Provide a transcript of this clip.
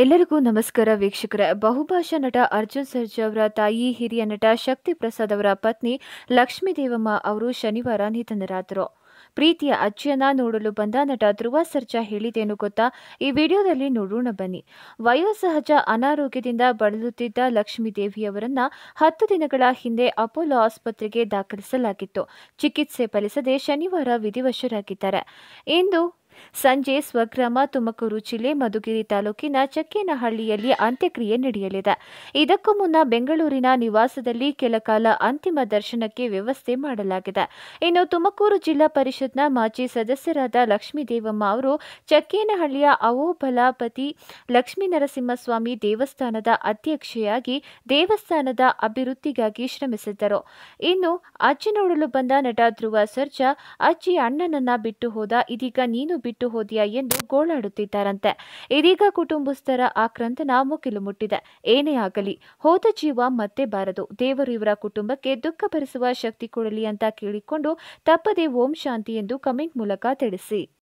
ಎಲ್ಲರಿಗೂ ನಮಸ್ಕಾರ ವೀಕ್ಷಕರ ಬಹುಭಾಷಾ ನಟ ಅರ್ಜುನ್ ಸರ್ಜಾ ಅವರ ತಾಯಿ ಹಿರಿಯ ನಟ ಶಕ್ತಿ ಪ್ರಸಾದ್ ಅವರ ಪತ್ನಿ ಲಕ್ಷ್ಮೀ ದೇವಮ್ಮ ಅವರು ಶನಿವಾರ ನಿಧನರಾದರು ಪ್ರೀತಿಯ ಅಜ್ಜಿಯನ್ನ ನೋಡಲು ಬಂದ ನಟ ಧ್ರುವ ಸರ್ಜಾ ಹೇಳಿದೇನು ಗೊತ್ತಾ ಈ ವಿಡಿಯೋದಲ್ಲಿ ನೋಡೋಣ ಬನ್ನಿ ವಯೋಸಹಜ ಅನಾರೋಗ್ಯದಿಂದ ಬಳಲುತ್ತಿದ್ದ ಲಕ್ಷ್ಮೀ ದೇವಿಯವರನ್ನ ಹತ್ತು ದಿನಗಳ ಹಿಂದೆ ಅಪೋಲೋ ಆಸ್ಪತ್ರೆಗೆ ದಾಖಲಿಸಲಾಗಿತ್ತು ಚಿಕಿತ್ಸೆ ಫಲಿಸದೆ ಶನಿವಾರ ವಿಧಿವಶರಾಗಿದ್ದಾರೆ ಇಂದು ಸಂಜೆ ಸ್ವಗ್ರಾಮ ತುಮಕೂರು ಜಿಲ್ಲೆ ಮಧುಗಿರಿ ತಾಲೂಕಿನ ಚಕ್ಕೇನಹಳ್ಳಿಯಲ್ಲಿ ಅಂತ್ಯಕ್ರಿಯೆ ನಡೆಯಲಿದೆ ಇದಕ್ಕೂ ಮುನ್ನ ಬೆಂಗಳೂರಿನ ನಿವಾಸದಲ್ಲಿ ಕೆಲ ಕಾಲ ಅಂತಿಮ ದರ್ಶನಕ್ಕೆ ವ್ಯವಸ್ಥೆ ಮಾಡಲಾಗಿದೆ ಇನ್ನು ತುಮಕೂರು ಜಿಲ್ಲಾ ಪರಿಷತ್ನ ಮಾಜಿ ಸದಸ್ಯರಾದ ಲಕ್ಷ್ಮೀದೇವಮ್ಮ ಅವರು ಚಕ್ಕೇನಹಳ್ಳಿಯ ಅವೋಬಲಾಪತಿ ನರಸಿಂಹಸ್ವಾಮಿ ದೇವಸ್ಥಾನದ ಅಧ್ಯಕ್ಷೆಯಾಗಿ ದೇವಸ್ಥಾನದ ಅಭಿವೃದ್ಧಿಗಾಗಿ ಶ್ರಮಿಸಿದ್ದರು ಇನ್ನು ಅಜ್ಜಿ ನೋಡಲು ಬಂದ ನಟ ಧ್ರುವ ಸರ್ಜಾ ಅಜ್ಜಿ ಅಣ್ಣನನ್ನ ಬಿಟ್ಟು ಹೋದ ಇದೀಗ ನೀನು ಬಿಟ್ಟು ಹೋದಿಯಾ ಎಂದು ಗೋಳಾಡುತ್ತಿದ್ದಾರಂತೆ ಇದೀಗ ಕುಟುಂಬಸ್ಥರ ಆಕ್ರಂದನ ಮುಗಿಲು ಮುಟ್ಟಿದೆ ಏನೇ ಆಗಲಿ ಹೋದ ಜೀವ ಮತ್ತೆ ಬಾರದು ದೇವರು ಇವರ ಕುಟುಂಬಕ್ಕೆ ದುಃಖ ಭರಿಸುವ ಶಕ್ತಿ ಕೊಡಲಿ ಅಂತ ಕೇಳಿಕೊಂಡು ತಪ್ಪದೆ ಓಂ ಶಾಂತಿ ಎಂದು ಕಮೆಂಟ್ ಮೂಲಕ ತಿಳಿಸಿ